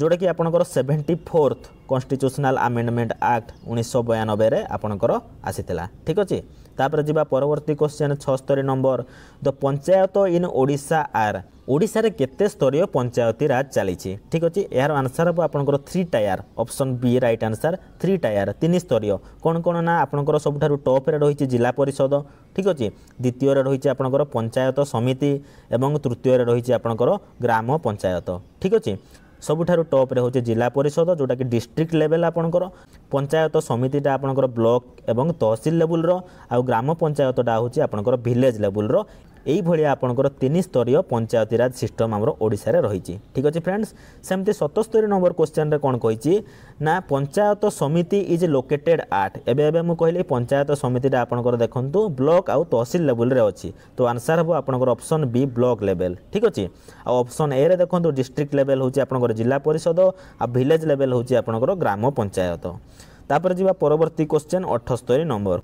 ଯେଉଁଟାକି ଆପଣଙ୍କର seventy fourth constitutional amendment act ଉଣେଇଶହ ବୟାନବେରେ ଆପଣଙ୍କର ଆସିଥିଲା ଠିକ୍ ଅଛି ତାପରେ ଯିବା ପରବର୍ତ୍ତୀ କୋଶ୍ଚିନ୍ ଛଅସ୍ତରୀ number the panchayat in Odisha are ଓଡ଼ିଶାରେ କେତେ ସ୍ତରୀୟ ପଞ୍ଚାୟତୀ ରାଜ ଚାଲିଛି ଠିକ୍ ଅଛି ଏହାର ଆନ୍ସର୍ ହେବ ଆପଣଙ୍କର three tier option B right answer three tier ତିନି ସ୍ତରୀୟ କ'ଣ କ'ଣ ନା ଆପଣଙ୍କର ସବୁଠାରୁ ଟପ୍ରେ ରହିଛି ଜିଲ୍ଲା ପରିଷଦ ଠିକ୍ ଅଛି ଦ୍ୱିତୀୟରେ ରହିଛି ଆପଣଙ୍କର ପଞ୍ଚାୟତ ସମିତି ଏବଂ ତୃତୀୟରେ ରହିଛି ଆପଣଙ୍କର ଗ୍ରାମ ପଞ୍ଚାୟତ ଠିକ୍ ଅଛି ସବୁଠାରୁ ଟପ୍ରେ ହେଉଛି ଜିଲ୍ଲା ପରିଷଦ ଯେଉଁଟାକି ଡିଷ୍ଟ୍ରିକ୍ଟ ଲେଭେଲ୍ ଆପଣଙ୍କର ପଞ୍ଚାୟତ ସମିତିଟା ଆପଣଙ୍କର ବ୍ଲକ୍ ଏବଂ ତହସିଲ ଲେବୁଲ୍ର ଆଉ ଗ୍ରାମ ପଞ୍ଚାୟତଟା ହେଉଛି ଆପଣଙ୍କର ଭିଲେଜ୍ ଲେବୁଲ୍ର এইভাবে আপনার তিন স্তরীয় পঞ্চায়েতিরাজ সিষ্টম আমার ওড়শার রয়েছে ঠিক আছে ফ্রেন্ডস সেমতি সতস্তরী নম্বর কোশ্চেন্রে কোণ কী না পঞ্চায়েত সমিতি ইজ লোকেটেড আট এবে এবে মু কহিলি পঞ্চায়েত সমিতিটা আপনার দেখুন ব্লক আউ তহসিল লেভেলরে অছি তো আনসার হব আপনার অপশন বি ব্লক লেভেল ঠিক আছে আউ অপশন এ রে দেখুন ডিস্ট্রিক্ট লেভেল হচ্ছে আপনার জেলা পরিষদ আর ভিলেজ লেভেল হচ্ছে আপনার গ্রাম পঞ্চায়েত তাপরে যা পরবর্তী কোশ্চেন অঠস্তরী number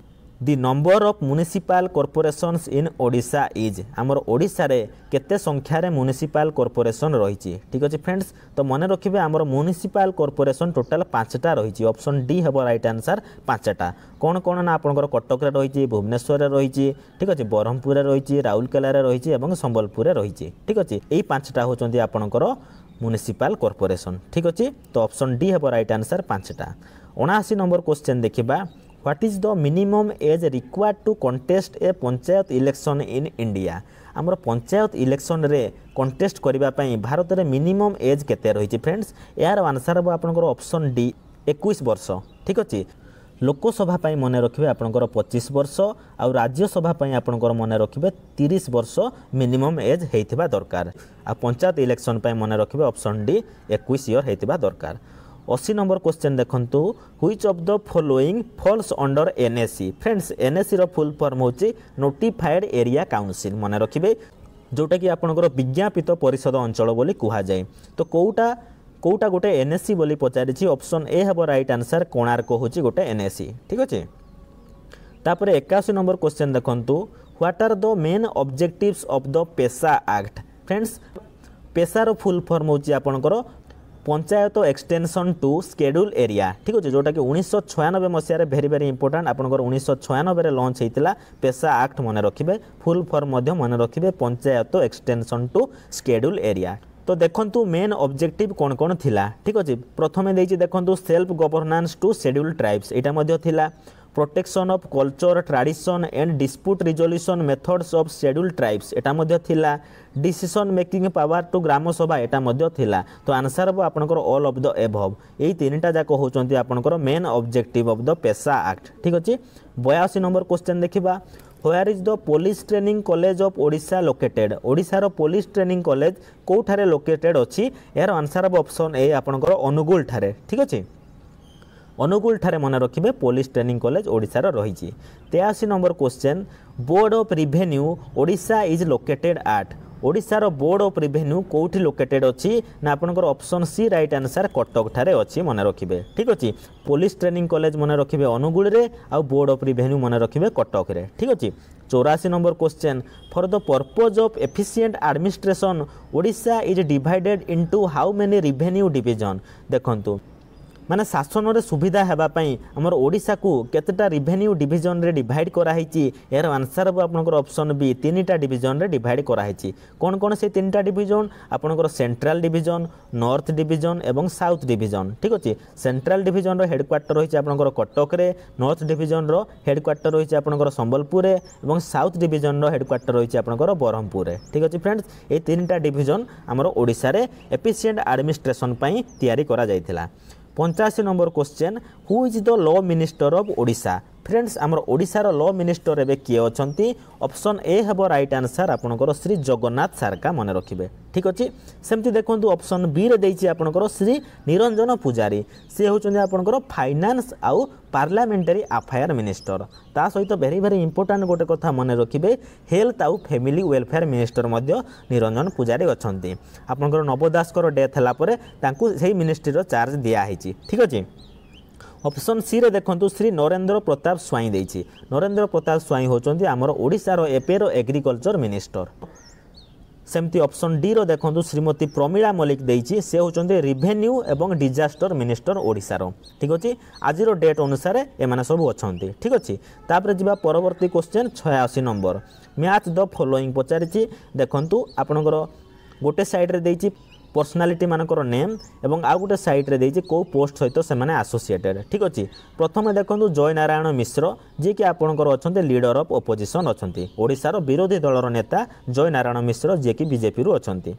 the number of municipal corporations in Odisha is আমার ওড়িশার কেতে সংখ্যার মুনিসিপাল কর্পোরেশন রয়েছে ঠিক আছে ফ্রেন্ডস তো মনে রাখবে আমার মুনিসিপাল কর্পোরেশন টোটাল পাঁচটা রয়েছে অপশন ডি হব রাইট আনসার পাঁচটা কোণ কোণ না আপনার কটকরে রয়েছে ভুবনেশ্বরে রয়েছে ঠিক আছে ব্রহ্মপুরে রয়েছে রাউরকেলার রয়েছে এবং সম্বলপুরে রয়েছে ঠিক আছে এই পাঁচটা হচ্ছেন আপনার মুনিসিপাল কর্পোরেশন ঠিক আছে তো অপশন ডি হব রাইট আনসার পাঁচটা অনাশি নম্বর কোশ্চেন দেখিবা what is the minimum age required to contest a panchayat election in India আমার পঞ্চায়েত ইলেকশনরে কন্টেস্ট করা ভারতের মিনিমম এজ কেতে রয়েছে ফ্রেন্ডস এর আনসার হব আপনার অপশন ডি একুশ বর্ষ ঠিক আছে ଲୋକସଭା ପାଇଁ ମନେ ରଖିବେ ଆପଣଙ୍କର ପଚିଶ ବର୍ଷ ଆଉ ରାଜ୍ୟସଭା ପାଇଁ ଆପଣଙ୍କର ମନେ ରଖିବେ ତିରିଶ ବର୍ଷ ମିନିମମ୍ ଏଜ୍ ହେଇଥିବା ଦରକାର ଆଉ ପଞ୍ଚାୟତ ଇଲେକ୍ସନ୍ ପାଇଁ ମନେ ରଖିବେ ଅପସନ୍ ଡି ଏକୋଇଶ ଇୟର୍ ହେଇଥିବା ଦରକାର অশী নম্বর কোশ্চেন দেখন্তু which of the following falls under NAC friends এনএসির ফুল ফর্ম হচ্ছে নোটিফাଏଡ୍ এরিয়া কাউন্সিল মনে রাখবে ଯେଉଁଟାକି ଆପଣଙ୍କର ବିଜ୍ଞାପିତ ପରିଷଦ ଅଞ୍ଚଳ ବୋଲି କୁହାଯାଏ ତ କେଉଁଟା କେଉଁଟା ଗୋଟେ ଏନ୍ଏସ୍ସି ବୋଲି ପଚାରିଛି ଅପସନ୍ ଏ ହେବ ରାଇଟ୍ ଆନ୍ସର୍ କୋଣାର୍କ ହେଉଛି ଗୋଟେ ଏନ୍ଏସ୍ସି ଠିକ୍ ଅଛି ତାପରେ ଏକାଅଶୀ ନମ୍ବର କ୍ୱେଶ୍ଚନ୍ ଦେଖନ୍ତୁ what are the main objectives of the PESA act friends ପେସାର ଫୁଲ୍ ଫର୍ମ ହେଉଛି ଆପଣଙ୍କର panchayat extension to schedule area ঠিক আছে যেটাকি উনিশশো ছয়ানবে মশায় ভেরি ভেরি ইম্পর্টাট আপনার উনিশশো ছয়ানবে লঞ্চ হয়েছিল পেশা আক্ট মনে রাখবে ফুল ফর্ম মনে রাখবে panchayat extension to schedule area তো দেখন্তু মেন অবজেক্টিভ কোণ কোণ লা ঠিক আছে প্রথমে দিয়েছি দেখন্তু self governance to schedule tribes এটা মধ্যে লা protection of culture tradition and dispute resolution methods of schedule tribes এটা মধ্যে লা decision making power to gram sabha এটা মধ্যে লা তো আনসার হব আপনার অল অফ দ এভব এই তিনটা যাক হচ্ছেন আপনার মেন অবজেক্টিভ অফ দ পেশা আক্ট ঠিক আছে বয়াশী নম্বর কোশ্চেন দেখা where is the police training college of Odisha located ওড়িশার পুলিশ ট্রেনিং কলেজ কোঠারে লোকেটেড অছি এর আনসার হব অপশন এ আপনার অনুগুল ঠারে ঠিক আছে ଅନୁଗୁଳଠାରେ ମନେ ରଖିବେ ପୋଲିସ ଟ୍ରେନିଂ କଲେଜ ଓଡ଼ିଶାର ରହିଛି ତେୟାଅଶୀ number question board of revenue Odisha is located at ଓଡ଼ିଶାର ବୋର୍ଡ଼ ଅଫ୍ ରିଭେନ୍ୟୁ କେଉଁଠି ଲୋକେଟେଡ୍ ଅଛି ନା ଆପଣଙ୍କର ଅପସନ୍ ସି ରାଇଟ୍ ଆନ୍ସର୍ କଟକଠାରେ ଅଛି ମନେ ରଖିବେ ଠିକ୍ ଅଛି ପୋଲିସ ଟ୍ରେନିଂ କଲେଜ ମନେ ରଖିବେ ଅନୁଗୁଳରେ ଆଉ ବୋର୍ଡ଼ ଅଫ୍ ରିଭେନ୍ୟୁ ମନେ ରଖିବେ କଟକରେ ଠିକ୍ ଅଛି ଚଉରାଅଶୀ number number for the the of efficient administration Odisha is divided into how many revenue division ଦେଖନ୍ତୁ ମାନେ ଶାସନରେ ସୁବିଧା ହେବା ପାଇଁ ଆମର ଓଡ଼ିଶାକୁ କେତେଟା ରିଭେନ୍ୟୁ ଡିଭିଜନରେ ଡିଭାଇଡ଼ କରାହେଇଛି ଏହାର ଆନ୍ସର ହେବ ଆପଣଙ୍କର ଅପସନ୍ ବି ତିନିଟା ଡିଭିଜନରେ ଡିଭାଇଡ଼ କରାହେଇଛି କ'ଣ କ'ଣ ସେ ତିନିଟା ଡିଭିଜନ ଆପଣଙ୍କର ସେଣ୍ଟ୍ରାଲ ଡିଭିଜନ ନର୍ଥ ଡିଭିଜନ ଏବଂ ସାଉଥ ଡିଭିଜନ ଠିକ୍ ଅଛି ସେଣ୍ଟ୍ରାଲ ଡିଭିଜନର ହେଡ଼କ୍ୱାର୍ଟର ରହିଛି ଆପଣଙ୍କର କଟକରେ ନର୍ଥ ଡିଭିଜନର ହେଡ଼କ୍ୱାର୍ଟର ରହିଛି ଆପଣଙ୍କର ସମ୍ବଲପୁରରେ ଏବଂ ସାଉଥ ଡିଭିଜନର ହେଡ଼କ୍ୱାର୍ଟର ରହିଛି ଆପଣଙ୍କର ବ୍ରହ୍ମପୁରରେ ଠିକ୍ ଅଛି ଫ୍ରେଣ୍ଡସ୍ ଏଇ ତିନିଟା ଡିଭିଜନ ଆମର ଓଡ଼ିଶାରେ ଏଫିସିଏଣ୍ଟ ଆଡ଼ମିନିଷ୍ଟ୍ରେସନ୍ ପାଇଁ ତିଆରି କରାଯାଇଥିଲା পঞ্চাশি number question who is the law minister of Odisha friends আমার ওড়িশার ল মিনিষ্টর এবে কি অনেক অপশন এ হব রাইট আনসার আপনার শ্রী জগন্নাথ সারকা মনে রাখবে ঠিক আছে সেমতি দেখুন অপশন বি রে দিয়েছি আপনার শ্রী নিরঞ্জন পূজারী সি হচ্ছেন আপনার ফাইনান্স আউ পার্লামেটারি আফায়ার মিনিষ্টর তা সহিত ভেরি ভেরি ইম্পর্টাট গোটে কথা মনে রাখবে হেলথ আউ ফ্যামিলি ওয়েলফেয়ার মিনিষ্টর মধ্য নিরঞ্জন পূজারী অনেক আপনার নব দাসর ডেথ হলাপরে তাঁকু সেই মিনিষ্ট্রির চার্জ দিয়া হয়েছি ঠিক আছে অপশন সিরে দেখুন শ্রী নরেন্দ্র প্রতাপ স্বাইঁ দিয়েছি নরেন্দ্র প্রতাপ স্বাইঁ হচ্ছেন আমার ওড়শার এপের এগ্রিকলচর মিনিষ্টর সেমতি অপশন ডি র দেখুন শ্রীমতী প্রমীলা মল্লিক দিয়েছি সে হচ্ছেন রিভেন্যু এবং ডিজাস্টর মিনিষ্টর ওড়শার ঠিক আছে আজির ডেট অনুসারে এমানে সব অনেক ঠিক আছে তাপরে যা পরবর্তী কোশ্চেন ছয়াশি নম্বর ম্যাচ দ ফলোইং পচারিছি দেখুন আপনার গোটে সাইড্রে দিয়েছি ପର୍ସନାଲିଟି ମାନଙ୍କର ନେମ୍ ଏବଂ ଆଉ ଗୋଟେ ସାଇଟ୍ରେ ଦେଇଛି କେଉଁ ପୋଷ୍ଟ ସହିତ ସେମାନେ ଆସୋସିଏଟେଡ଼୍ ଠିକ୍ ଅଛି ପ୍ରଥମେ ଦେଖନ୍ତୁ ଜୟ ନାରାୟଣ ମିଶ୍ର ଯିଏକି ଆପଣଙ୍କର ଅଛନ୍ତି ଲିଡର ଅଫ୍ ଅପୋଜିସନ୍ ଅଛନ୍ତି ଓଡ଼ିଶାର ବିରୋଧୀ ଦଳର ନେତା ଜୟ ନାରାୟଣ ମିଶ୍ର ଯିଏକି ବିଜେପିରୁ ଅଛନ୍ତି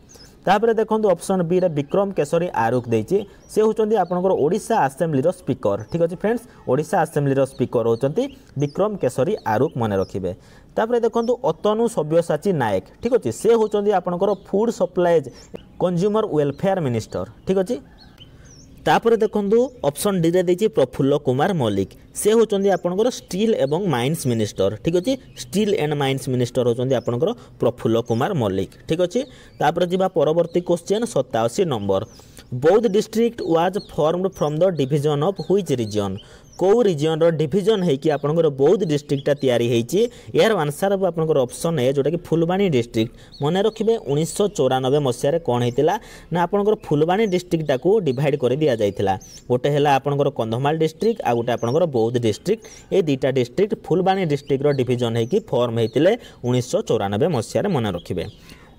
ତାପରେ ଦେଖନ୍ତୁ ଅପସନ୍ ବିରେ ବିକ୍ରମ କେଶରୀ ଆରୁଖ ଦେଇଛି ସେ ହେଉଛନ୍ତି ଆପଣଙ୍କର ଓଡ଼ିଶା ଆସେମ୍ବ୍ଲିର ସ୍ପିକର ଠିକ୍ ଅଛି ଫ୍ରେଣ୍ଡସ୍ ଓଡ଼ିଶା ଆସେମ୍ବ୍ଲିର ସ୍ପିକର ହେଉଛନ୍ତି ବିକ୍ରମ କେଶରୀ ଆରୁଖ ମନେ ରଖିବେ তাপরে দেখন্তু অতনু সব্যসাচী নায়ক ঠিক আছে সে হচ্ছেন আপনার food supplies consumer welfare minister ঠিক আছে তাপরে দেখন্তু অপশন ডিরে দিয়েছি প্রফুল্ল কুমার মল্লিক সে হচ্ছেন আপনার স্টিল এবং মাইন্স মিনিষ্টর ঠিক আছে স্টিল এন্ড মাইন্স মিনিষ্টর হচ্ছেন আপনার প্রফুল্ল কুমার মল্লিক ঠিক আছে তাপরে যা পরবর্তী কোশ্চেন সতাশি number Boudh district was formed from the division of which region কেউ রিজিওনর ডিভিজন হয়েকি আপনার বৌদ্ধ ডিস্ট্রিক্টটা তৈরি হয়েছে এর আনসার আপনার অপসন এ যেটা কি ফুলবাণী ডিস্ট্রিক্ট মনে রাখবে উনিশশো চৌরানবে মশায় কম হয়েছিল না আপনার ফুলবাণী ডিস্ট্রিক্টটা ডিভাইড করে দিয়া যাই গোটে হল আপনার কন্ধমাল ডিস্ট্রিক্ট আর গোটে আপনার বৌদ্ধ ডিস্ট্রিক্ট এই দুইটা ডিস্ট্রিক্ট ফুলবাণী ডিস্ট্রিক্টর ডিভিজন হয়েকি ফর্ম হয়েছিল উনিশশো চৌরানবে মশায় মনে রাখবে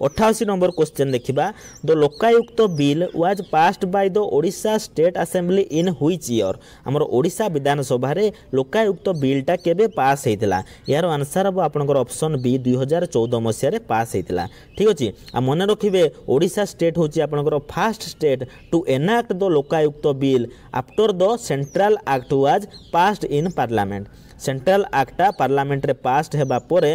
ଅଠାଅଶୀ ନମ୍ବର କ୍ୱେଶ୍ଚନ୍ ଦେଖିବା the Lokayukta bill was passed by the Odisha state assembly in which year ଆମର ଓଡ଼ିଶା ବିଧାନସଭାରେ ଲୋକାୟୁକ୍ତ ବିଲ୍ଟା କେବେ ପାସ୍ ହୋଇଥିଲା ଏହାର ଆନ୍ସର୍ ହେବ ଆପଣଙ୍କର ଅପସନ୍ ବି ଦୁଇ ହଜାର ଚଉଦ ମସିହାରେ ପାସ୍ ହୋଇଥିଲା ଠିକ୍ ଅଛି ଆଉ ମନେ ରଖିବେ ଓଡ଼ିଶା ଷ୍ଟେଟ୍ ହେଉଛି ଆପଣଙ୍କର first state to enact the Lokayukta bill after the central act was passed in parliament central ଆକ୍ଟଟା ପାର୍ଲାମେଣ୍ଟରେ ପାସ୍ଡ ହେବା ପରେ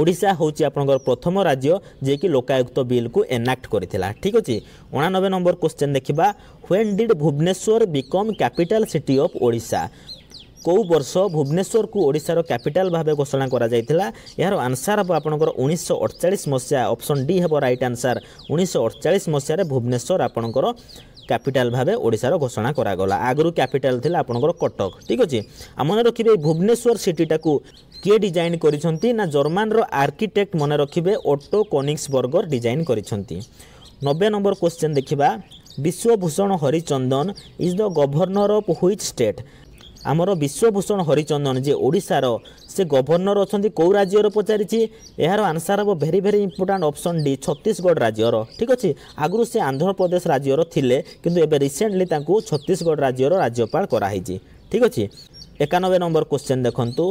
ওড়িশা হচ্ছে আপনার প্রথম রাজ্য যেকি লোকায়ুক্ত বিলকু এনাক্ট করে ঠিক আছে অনানবে নম্বর কোশ্চেন দেখা when did Bhubaneswar become capital city of Odisha কেউ বর্ষ ভুবনেশ্বরকু ওড়িশার ক্যাপিটাল ভাবে ঘোষণা করা যাই এর আনসার হব আপনার উনিশশো অড়চাশ মশা অপসন ডি হব রাইট আনসার উনিশশো অড়চাশ মশায় ভুবনেশ্বর আপনার କ୍ୟାପିଟାଲ ଭାବେ ଓଡ଼ିଶାର ଘୋଷଣା କରାଗଲା ଆଗରୁ କ୍ୟାପିଟାଲ ଥିଲା ଆପଣଙ୍କର କଟକ ଠିକ୍ ଅଛି ମନେ ରଖିବେ ଭୁବନେଶ୍ୱର ସିଟିଟାକୁ କିଏ ଡିଜାଇନ୍ କରିଛନ୍ତି ନା ଜର୍ମାନର ଆର୍କିଟେକ୍ଟ ମନେ ରଖିବେ ଅଟୋ କନିକ୍ସବର୍ଗର ଡିଜାଇନ୍ କରିଛନ୍ତି ନବେ ନମ୍ବର କ୍ୱେଶ୍ଚନ୍ ଦେଖିବା Biswabhusan Harichandan is the governor of which state ଆମର ବିଶ୍ୱଭୂଷଣ ହରିଚନ୍ଦନ ଯେ ଓଡ଼ିଶାର ସେ ଗଭର୍ଣ୍ଣର ଅଛନ୍ତି କେଉଁ ରାଜ୍ୟର ପଚାରିଛି ଏହାର ଆନ୍ସର୍ ହେବ very very important option D Chhattisgarh ରାଜ୍ୟର ଠିକ୍ ଅଛି ଆଗରୁ ସେ ଆନ୍ଧ୍ରପ୍ରଦେଶ ରାଜ୍ୟର ଥିଲେ କିନ୍ତୁ ଏବେ ରିସେଣ୍ଟଲି ତାଙ୍କୁ ଛତିଶଗଡ଼ ରାଜ୍ୟର ରାଜ୍ୟପାଳ କରାହେଇଛି ଠିକ୍ ଅଛି একানব্বই নম্বর কোশ্চেন দেখন্তু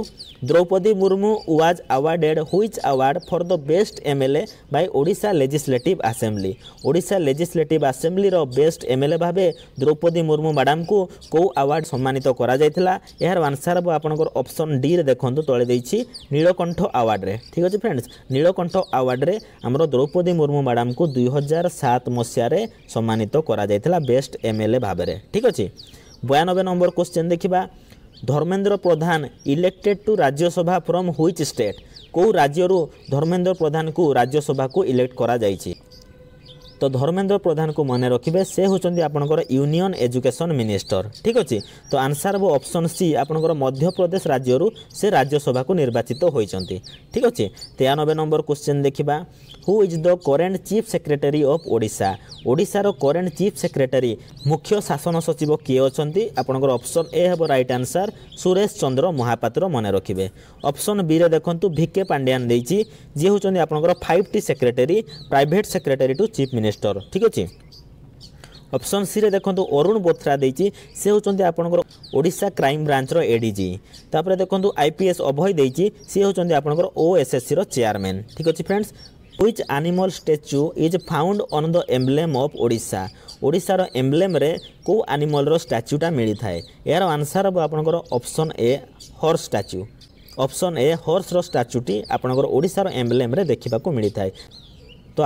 Droupadi Murmu was awarded which award for the best MLA by Odisha legislative assembly Odisha legislative আসেম্বলির বেস্ট এমএলএ ভাবে দ্রৌপদী মুর্মু ম্যাডামকু কেউ আওয়ার্ড সম্মানিত করা যাইতিলা এর আনসার হব আপনার অপশন ডি রে দেখন্তু তলে দেইছি নীলকণ্ঠ আওয়ার্ডরে ঠিক আছে ফ্রেন্ডস নীলকণ্ঠ আওয়ার্ডরে আমার দ্রৌপদী মুর্মু ম্যাডামকু দুই হাজার সাত মশায় সম্মানিত করা যাইতিলা বেস্ট এমএলএ ভাবে ঠিক আছে বয়ানবে নম্বর কোশ্চেন দেখিবা Dharmendra Pradhan elected to Rajya Sabha from which state କେଉଁ ରାଜ୍ୟରୁ ଧର୍ମେନ୍ଦ୍ର ପ୍ରଧାନଙ୍କୁ ରାଜ୍ୟସଭାକୁ ଇଲେକ୍ଟ କରାଯାଇଛି তো ধর্মেন্দ্র প্রধানকে মনে রাখবে সে হচ্ছেন আপনার ইউনিয়ন এজুকেশন মিনিষ্টর ঠিক আছে তো আনসার ও অপশন সি আপনার মধ্যপ্রদেশ রাজ্যর সে রাজ্যসভা নির্বাচিত হয়েছেন ঠিক আছে তেয়ানবে নম্বর কোশ্চেন দেখা who is the current chief secretary of Odisha ওড়িশার করেন্ট চিফ সেক্রেটারি মুখ্য শাসন সচিব কি অনেক আপনার অপশন এ হব রাইট আনসার সুরেশ চন্দ্র মহাপাত্র মনে রাখবে অপশন বি রে দেখুন ভিকে পাণ্ডিয়ান দিয়েছি যে হচ্ছেন আপনার five T secretary private secretary to chief minister minister ଠିକ୍ ଅଛି ଅପସନ୍ ସିରେ ଦେଖନ୍ତୁ ଅରୁଣ ବୋଥ୍ରା ଦେଇଛି ସେ ହେଉଛନ୍ତି ଆପଣଙ୍କର ଓଡ଼ିଶା କ୍ରାଇମ୍ ବ୍ରାଞ୍ଚର ଏଡ଼ିଜି ତାପରେ ଦେଖନ୍ତୁ ଆଇ ପି ଏସ୍ ଅଭୟ ଦେଇଛି ସେ ହେଉଛନ୍ତି ଆପଣଙ୍କର ଓ ଏସ୍ ଏସ୍ ସିର ଚେୟାରମ୍ୟାନ୍ ଠିକ୍ ଅଛି friends which animal statue is found on the emblem of ओडा ओडार एम्ब्लेम कौ आनिमल स्टाच्यूटा मिली थाए यार आंसर हम आपंकर option A horse statue option A horse स्टाच्यूटी आपंकर ओडार एम्ब्लेम देखा मिली थाए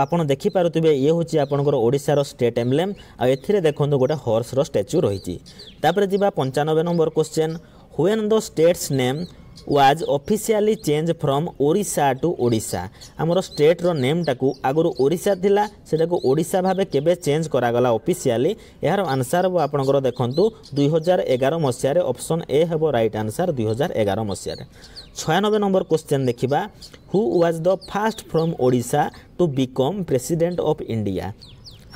ଆପଣ ଦେଖିପାରୁଥିବେ ଇଏ ହେଉଛି ଆପଣଙ୍କର ଓଡ଼ିଶାର ଷ୍ଟେଟ୍ ଏମ୍ବ୍ଲେମ୍ ଆଉ ଏଥିରେ ଦେଖନ୍ତୁ ଗୋଟେ ହର୍ସର ଷ୍ଟାଚ୍ୟୁ ରହିଛି ତାପରେ ଯିବା ପଞ୍ଚାନବେ number question when the states name was officially change from Odisha to Odisha ଆମର ଷ୍ଟେଟ୍ର ନେମ୍ଟାକୁ ଆଗରୁ ଓଡ଼ିଶା ଥିଲା ସେଟାକୁ ଓଡ଼ିଶା ଭାବେ କେବେ ଚେଞ୍ଜ କରାଗଲା ଅଫିସିଆଲି ଏହାର ଆନ୍ସର୍ ହେବ ଆପଣଙ୍କର ଦେଖନ୍ତୁ ଦୁଇହଜାର ଏଗାର ମସିହାରେ ଅପସନ୍ ଏ ହେବ ରାଇଟ୍ ଆନ୍ସର୍ ଦୁଇହଜାର ଏଗାର ମସିହାରେ ছয়ানবে নম্বর কোশ্চেন দেখিবা who was the first from Odisha to become president of India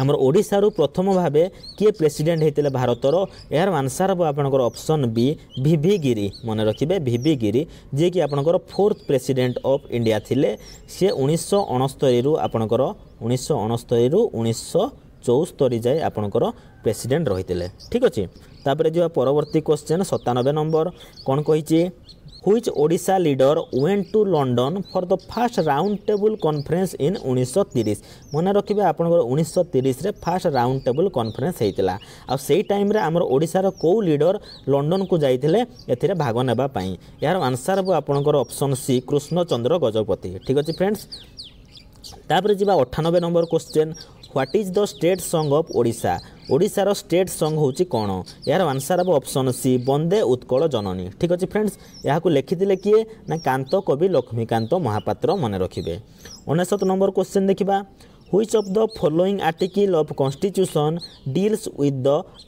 আমার ওড়িশার প্রথম ভাবে কি প্রেসিডেন্ট হয়েছে ভারতর এর আনসার হব আপনার অপশন বি ভিভি গিরি মনে রাখবে ভিভি গিরি যে কি আপনার ফোর্থ প্রেসিডেন্ট অফ ইন্ডিয়া লে সি উনিশশো অণস্তরি আপনার উনিশশো অণস্তরি উনিশশো চৌস্তরি যায় আপনার প্রেসিডেন্ট রয়েছে ঠিক আছে ତାପରେ ଯିବା ପରବର୍ତ୍ତୀ କ୍ୱେଶ୍ଚନ୍ ସତାନବେ ନମ୍ବର କ'ଣ କହିଛି which Odisha leader went to London for the first round table conference in উনিশশো তিরিশ মনে রাখবে আপনার উনিশশো তিরিশে ফার্স্ট রাউন্ড টেবুল কনফরেন্স হয়েছিল সেই টাইমে আমার ওড়িশার কেউ লিডর লন্ডন কু যাই এতে ভাগ নেওয়া এর আনসার হব আপনার অপশন সি কৃষ্ণচন্দ্র গজপতি ঠিক আছে ফ্রেন্ডস তাপরে যা অঠানবে number question what is the state song of Odisha ଓଡ଼ିଶାର ଷ୍ଟେଟ୍ ସଙ୍ଗ୍ ହେଉଛି କ'ଣ ଏହାର ଆନ୍ସର୍ ହେବ ଅପସନ୍ ସି ବନ୍ଦେ ଉତ୍କଳ ଜନନୀ ଠିକ୍ ଅଛି ଫ୍ରେଣ୍ଡସ୍ ଏହାକୁ ଲେଖିଥିଲେ କିଏ ନା କାନ୍ତ କବି ଲକ୍ଷ୍ମୀକାନ୍ତ ମହାପାତ୍ର ମନେ ରଖିବେ ଅନେଶତ ନମ୍ବର କୋଶ୍ଚିନ୍ ଦେଖିବା which of the following article of constitution deals with the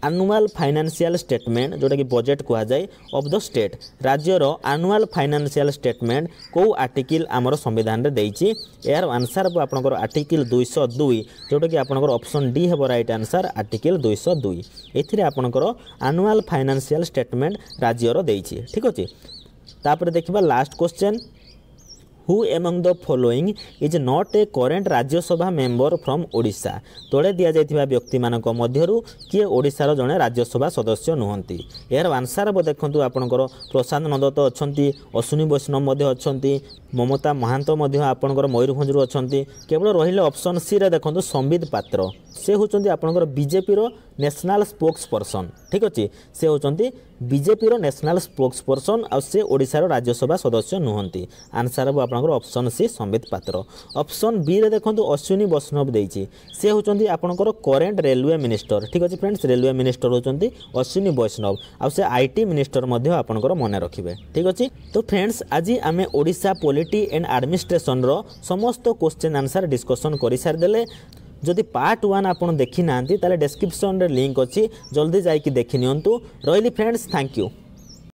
annual financial statement যেটাকি বজেট কুহযায় অফ দ স্টেট রাজ্যর আনুয়াল ফাইনান্সিয়াল স্টেটমেন্ট কেউ আর্টিকল আমার সংবিধান দিয়েছি এর আনসার হব আপনার আর্টিকল দুইশ দুই যেটাকি আপনার অপশন ডি হব রাইট আনসার আর্টিকল দুইশ দুই এতে আপনার আনুয়াল ফাইনান্সিয়াল স্টেটমেন্ট রাজ্যর দিয়েছি ঠিক আছে তাপরে দেখবা last question who among the following is not a current Rajya Sabha member from Odisha ତଳେ ଦିଆଯାଇଥିବା ବ୍ୟକ୍ତିମାନଙ୍କ ମଧ୍ୟରୁ କିଏ ଓଡ଼ିଶାର ଜଣେ ରାଜ୍ୟସଭା ସଦସ୍ୟ ନୁହନ୍ତି ଏହାର ଆନ୍ସର୍ ଦେଖନ୍ତୁ ଆପଣଙ୍କର ପ୍ରଶାନ୍ତ ନନ୍ଦ ତ ଅଛନ୍ତି ଅଶ୍ୱିନୀ ବୈଷ୍ଣବ ମଧ୍ୟ ଅଛନ୍ତି ମମତା ମହାନ୍ତ ମଧ୍ୟ ଆପଣଙ୍କର ମୟୂରଭଞ୍ଜରୁ ଅଛନ୍ତି କେବଳ ରହିଲେ ଅପସନ୍ ସିରେ ଦେଖନ୍ତୁ ସମ୍ବିତ ପାତ୍ର ସେ ହେଉଛନ୍ତି ଆପଣଙ୍କର ବିଜେପିର ନ୍ୟାସନାଲ୍ ସ୍ପୋକ୍ସ ପର୍ସନ୍ ଠିକ୍ ଅଛି ସେ ହେଉଛନ୍ତି ବିଜେପିର ନ୍ୟାସନାଲ୍ ସ୍ପୋକ୍ସ ପର୍ସନ୍ ଆଉ ସେ ଓଡ଼ିଶାର ରାଜ୍ୟସଭା ସଦସ୍ୟ ନୁହନ୍ତି ଆନ୍ସର୍ ହେବ ଆପଣଙ୍କର option C Sambit Patra option ବିରେ ଦେଖନ୍ତୁ ଅଶ୍ୱିନୀ ବୈଷ୍ଣବ ଦେଇଛି ସେ ହେଉଛନ୍ତି ଆପଣଙ୍କର କରେଣ୍ଟ ରେଲୱେ ମିନିଷ୍ଟର ଠିକ୍ ଅଛି ଫ୍ରେଣ୍ଡସ୍ ରେଲୱେ ମିନିଷ୍ଟର ହେଉଛନ୍ତି ଅଶ୍ୱିନୀ ବୈଷ୍ଣବ ଆଉ ସେ ଆଇଟି ମିନିଷ୍ଟର ମଧ୍ୟ ଆପଣଙ୍କର ମନେ ରଖିବେ ଠିକ୍ ଅଛି ତ ଫ୍ରେଣ୍ଡସ୍ ଆଜି ଆମେ ଓଡ଼ିଶା ପଲିଟି ଆଣ୍ଡ ଆଡମିନିଷ୍ଟ୍ରେସନର ସମସ୍ତ କୋଶ୍ଚିନ୍ ଆନ୍ସର୍ ଡିସ୍କସନ୍ କରିସାରିଦେଲେ ଯଦି ପାର୍ଟ ୱାନ୍ ଆପଣ ଦେଖିନାହାନ୍ତି ତାହେଲେ ଡେସ୍କ୍ରିପ୍ସନ୍ରେ ଲିଙ୍କ୍ ଅଛି ଜଲ୍ଦି ଯାଇକି ଦେଖିନିଅନ୍ତୁ ରହିଲି ଫ୍ରେଣ୍ଡସ୍ ଥ୍ୟାଙ୍କ ୟୁ